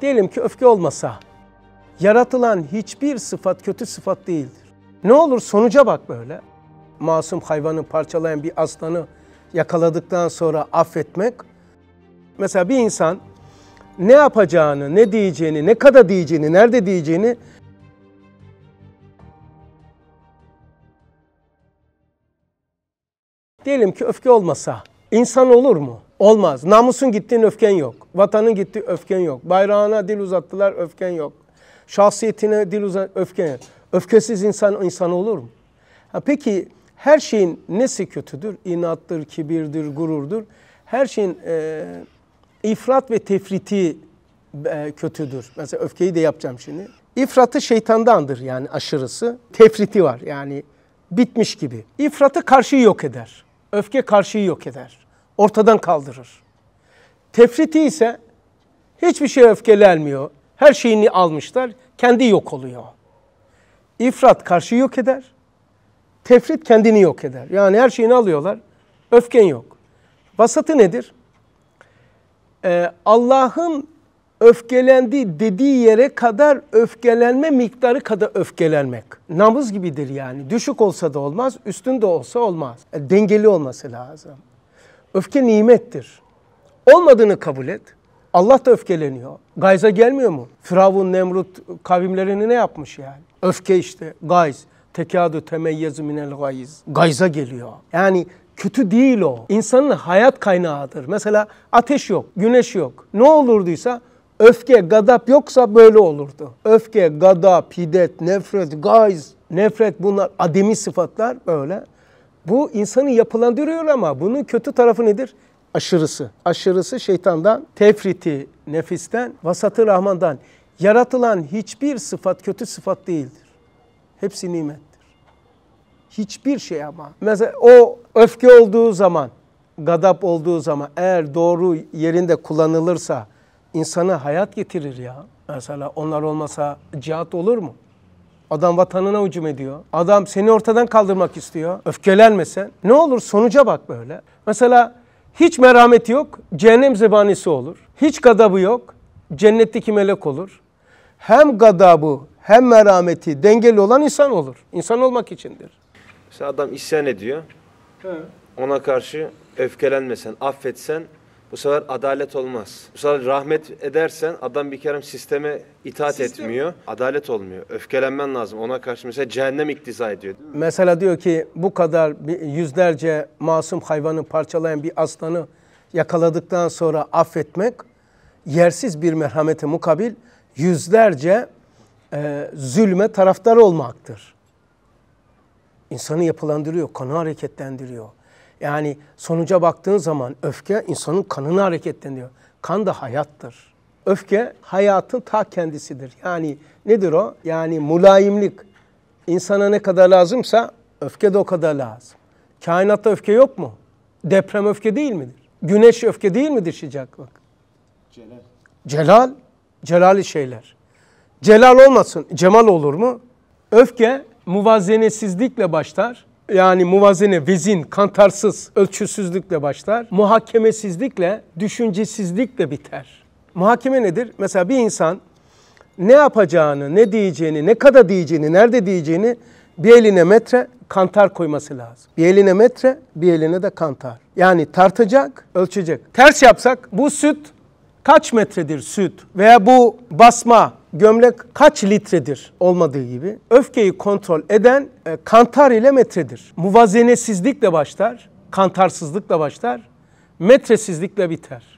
Diyelim ki öfke olmasa yaratılan hiçbir sıfat kötü sıfat değildir. Ne olur sonuca bak böyle. Masum hayvanı parçalayan bir aslanı yakaladıktan sonra affetmek. Mesela bir insan ne yapacağını, ne diyeceğini, ne kadar diyeceğini, nerede diyeceğini Diyelim ki öfke olmasa İnsan olur mu? Olmaz. Namusun gittiğin öfken yok. Vatanın gittiği öfken yok. Bayrağına dil uzattılar öfken yok. Şahsiyetine dil uzat öfken yok. Öfkesiz insan insan olur mu? Ha peki her şeyin nesi kötüdür? İnattır, kibirdir, gururdur. Her şeyin e, ifrat ve tefriti e, kötüdür. Mesela öfkeyi de yapacağım şimdi. İfratı şeytandandır yani aşırısı. Tefriti var yani bitmiş gibi. İfratı karşıyı yok eder. Öfke karşıyı yok eder. Ortadan kaldırır. Tefriti ise hiçbir şey öfkelenmiyor. Her şeyini almışlar. Kendi yok oluyor. İfrat karşıyı yok eder. Tefrit kendini yok eder. Yani her şeyini alıyorlar. Öfken yok. Vasatı nedir? Ee, Allah'ın öfkelendi dediği yere kadar öfkelenme miktarı kadar öfkelenmek. namus gibidir yani. Düşük olsa da olmaz, üstün de olsa olmaz. E, dengeli olması lazım. Öfke nimettir. Olmadığını kabul et. Allah da öfkeleniyor. Gayza gelmiyor mu? Firavun, Nemrut kavimlerini ne yapmış yani? Öfke işte, gayz. Tekadü temeyyezu minel gayz. Gayza geliyor. Yani kötü değil o. İnsanın hayat kaynağıdır. Mesela ateş yok, güneş yok. Ne olurduysa Öfke, gadap yoksa böyle olurdu. Öfke, gadap, hidet, nefret, gayz, nefret bunlar ademi sıfatlar böyle. Bu insanı yapılandırıyor ama bunun kötü tarafı nedir? Aşırısı. Aşırısı şeytandan, tefriti nefisten, vasatı rahmandan. Yaratılan hiçbir sıfat kötü sıfat değildir. Hepsi nimettir. Hiçbir şey ama. Mesela o öfke olduğu zaman, gadap olduğu zaman eğer doğru yerinde kullanılırsa, insana hayat getirir ya. Mesela onlar olmasa cihat olur mu? Adam vatanına hücum ediyor. Adam seni ortadan kaldırmak istiyor. Öfkelenmesen. Ne olur sonuca bak böyle. Mesela hiç merhameti yok. Cehennem zebanisi olur. Hiç gadabı yok. Cennetteki melek olur. Hem gadabı hem merhameti dengeli olan insan olur. İnsan olmak içindir. Mesela adam isyan ediyor. He. Ona karşı öfkelenmesen, affetsen bu sefer adalet olmaz. Bu sefer rahmet edersen adam bir kere sisteme itaat Sistem. etmiyor. Adalet olmuyor. Öfkelenmen lazım. Ona karşı mesela cehennem iktiza ediyor. Mesela diyor ki bu kadar yüzlerce masum hayvanı parçalayan bir aslanı yakaladıktan sonra affetmek yersiz bir merhamete mukabil yüzlerce e, zulme taraftar olmaktır. İnsanı yapılandırıyor, kanı hareketlendiriyor. Yani sonuca baktığın zaman öfke insanın kanını hareketleniyor. Kan da hayattır. Öfke hayatın ta kendisidir. Yani nedir o? Yani mulayimlik. İnsana ne kadar lazımsa öfke de o kadar lazım. Kainatta öfke yok mu? Deprem öfke değil midir? Güneş öfke değil midir sıcaklık? Celal. Celal. Celali şeyler. Celal olmasın. Cemal olur mu? Öfke muvazzenetsizlikle başlar yani muvazene, vezin, kantarsız, ölçüsüzlükle başlar. Muhakemesizlikle, düşüncesizlikle biter. Muhakeme nedir? Mesela bir insan ne yapacağını, ne diyeceğini, ne kadar diyeceğini, nerede diyeceğini bir eline metre, kantar koyması lazım. Bir eline metre, bir eline de kantar. Yani tartacak, ölçecek. Ters yapsak bu süt kaç metredir süt veya bu basma gömlek kaç litredir olmadığı gibi öfkeyi kontrol eden e, kantar ile metredir. Muvazenesizlikle başlar, kantarsızlıkla başlar, metresizlikle biter.